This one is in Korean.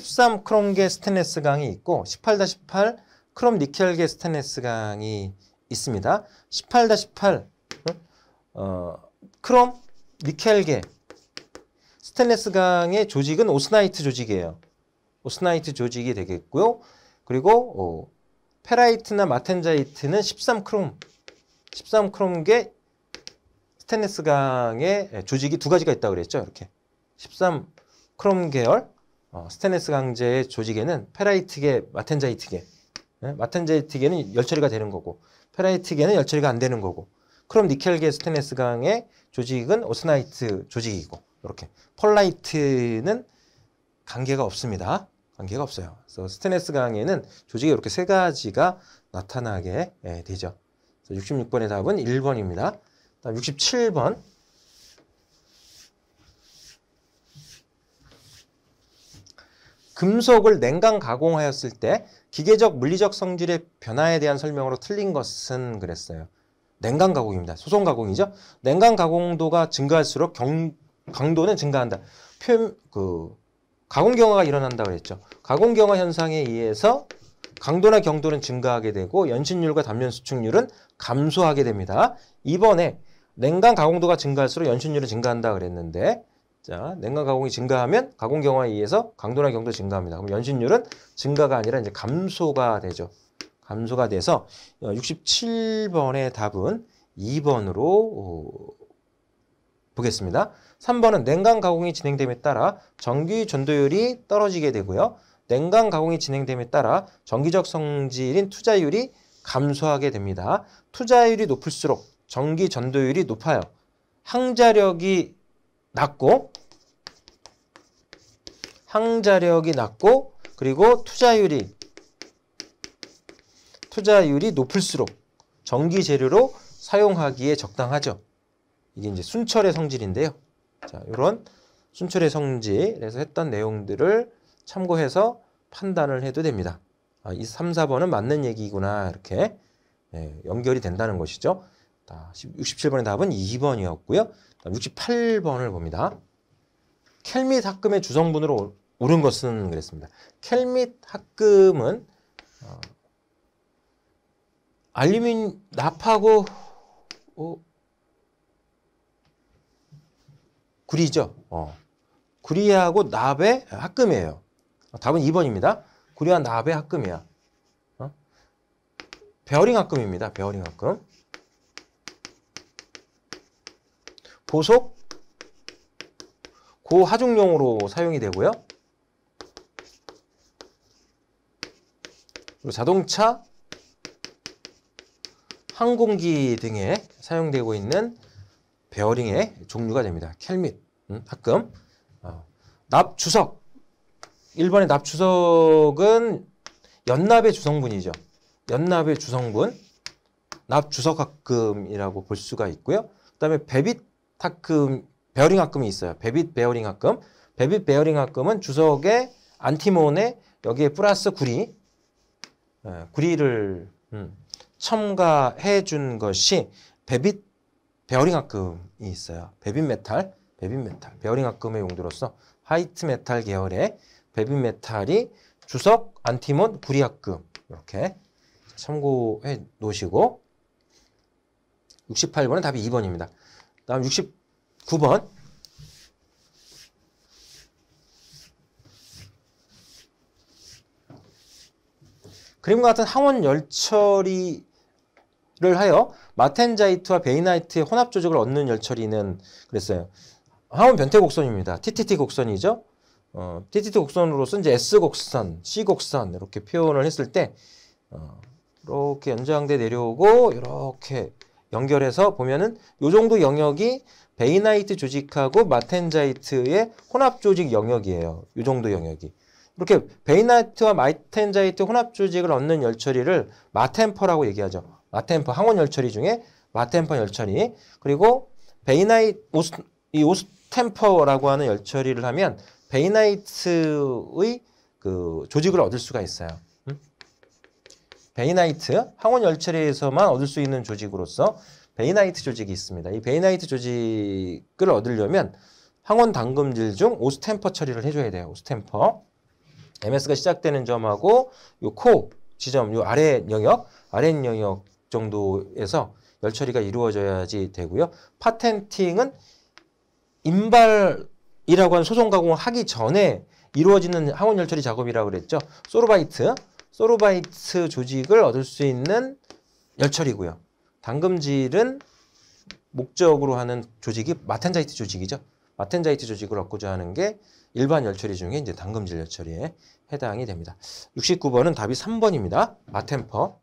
13 크롬계 스테인레스 강이 있고 18-18 크롬 니켈계 스테인레스 강이 있습니다. 18-18 어, 크롬 니켈계 스테인레스 강의 조직은 오스나이트 조직이에요. 오스나이트 조직이 되겠고요. 그리고 어, 페라이트나 마텐자이트는 13 크롬 13 크롬계 스테인레스 강의 조직이 두 가지가 있다고 그랬죠. 이렇게 13 크롬 계열 어, 스테네스 강제의 조직에는 페라이트계, 마텐자이트계. 네? 마텐자이트계는 열처리가 되는 거고 페라이트계는 열처리가 안 되는 거고 크롬 니켈계 스테네스 강의 조직은 오스나이트 조직이고 이렇게 펄라이트는 관계가 없습니다. 관계가 없어요. 그래서 스테네스 강에는 조직이 이렇게 세 가지가 나타나게 예, 되죠. 66번의 답은 1번입니다. 67번 금속을 냉각 가공하였을 때 기계적 물리적 성질의 변화에 대한 설명으로 틀린 것은 그랬어요. 냉각 가공입니다. 소성 가공이죠. 냉각 가공도가 증가할수록 경, 강도는 증가한다. 표그 가공 경화가 일어난다 그랬죠. 가공 경화 현상에 의해서 강도나 경도는 증가하게 되고 연신율과 단면 수축률은 감소하게 됩니다. 이번에 냉각 가공도가 증가할수록 연신율은 증가한다 그랬는데 자, 냉각 가공이 증가하면 가공 경화에 의해서 강도나 경도 증가합니다. 그럼 연신율은 증가가 아니라 이제 감소가 되죠. 감소가 돼서 67번의 어, 답은 2번으로 어, 보겠습니다. 3번은 냉각 가공이 진행됨에 따라 전기 전도율이 떨어지게 되고요. 냉각 가공이 진행됨에 따라 전기적 성질인 투자율이 감소하게 됩니다. 투자율이 높을수록 전기 전도율이 높아요. 항자력이 낮고 항자력이 낮고 그리고 투자율이 투자율이 높을수록 전기 재료로 사용하기에 적당하죠. 이게 이제 순철의 성질인데요. 자, 이런 순철의 성질에서 했던 내용들을 참고해서 판단을 해도 됩니다. 아, 이 3, 4번은 맞는 얘기구나 이렇게 네, 연결이 된다는 것이죠. 자, 67번의 답은 2번이었고요. 68번을 봅니다. 켈미 학금의 주성분으로 옳은 것은 그랬습니다. 켈미 학금은 어, 알루민 납하고 어, 구리죠. 어. 구리하고 납의 합금이에요. 답은 2번입니다. 구리와 납의 합금이야. 어? 베어링 합금입니다. 베어링 합금. 보석, 고하중용으로 사용이 되고요. 그리고 자동차, 항공기 등에 사용되고 있는 베어링의 종류가 됩니다. 켈밋, 음, 합금. 어, 납주석. 1번의 납주석은 연납의 주성분이죠. 연납의 주성분. 납주석합금이라고 볼 수가 있고요. 그 다음에 베빗 탁금 베어링 합금이 있어요. 베빗 베어링 합금. 베빗 베어링 합금은 주석의 안티몬에 여기에 플러스 구리 예, 구리를 음, 첨가해 준 것이 베빗 베어링 합금이 있어요. 베빗 메탈, 베빗 메탈. 베어링 합금의 용도로서 화이트 메탈 계열의 베빗 메탈이 주석 안티몬 구리 합금 이렇게 참고해 놓으시고 68번은 답이 2번입니다. 다음 69번. 그림과 같은 항원 열처리를 하여 마텐자이트와 베이나이트의 혼합 조직을 얻는 열처리는 그랬어요. 항원 변태 곡선입니다. TTT 곡선이죠. 어, TTT 곡선으로서 이제 S 곡선, C 곡선 이렇게 표현을 했을 때 어, 이렇게 연장돼 내려오고 이렇게 연결해서 보면은 요 정도 영역이 베이나이트 조직하고 마텐자이트의 혼합 조직 영역이에요. 요 정도 영역이. 이렇게 베이나이트와 마텐자이트 혼합 조직을 얻는 열처리를 마템퍼라고 얘기하죠. 마템퍼 항원 열처리 중에 마템퍼 열처리. 그리고 베이나이 오스, 이 오스템퍼라고 하는 열처리를 하면 베이나이트의 그 조직을 얻을 수가 있어요. 베이나이트, 항원 열처리에서만 얻을 수 있는 조직으로서 베이나이트 조직이 있습니다. 이 베이나이트 조직을 얻으려면 항원 당금질 중 오스템퍼 처리를 해줘야 돼요. 오스템퍼. MS가 시작되는 점하고 요 코 지점, 요 아래 영역, 아래 영역 정도에서 열처리가 이루어져야지 되고요. 파텐팅은 인발이라고 하는 소송 가공을 하기 전에 이루어지는 항원 열처리 작업이라고 그랬죠. 소르바이트. 소로바이트 조직을 얻을 수 있는 열처리고요. 당금질은 목적으로 하는 조직이 마텐자이트 조직이죠. 마텐자이트 조직을 얻고자 하는 게 일반 열처리 중에 이제 당금질 열처리에 해당이 됩니다. 69번은 답이 3번입니다. 마템퍼.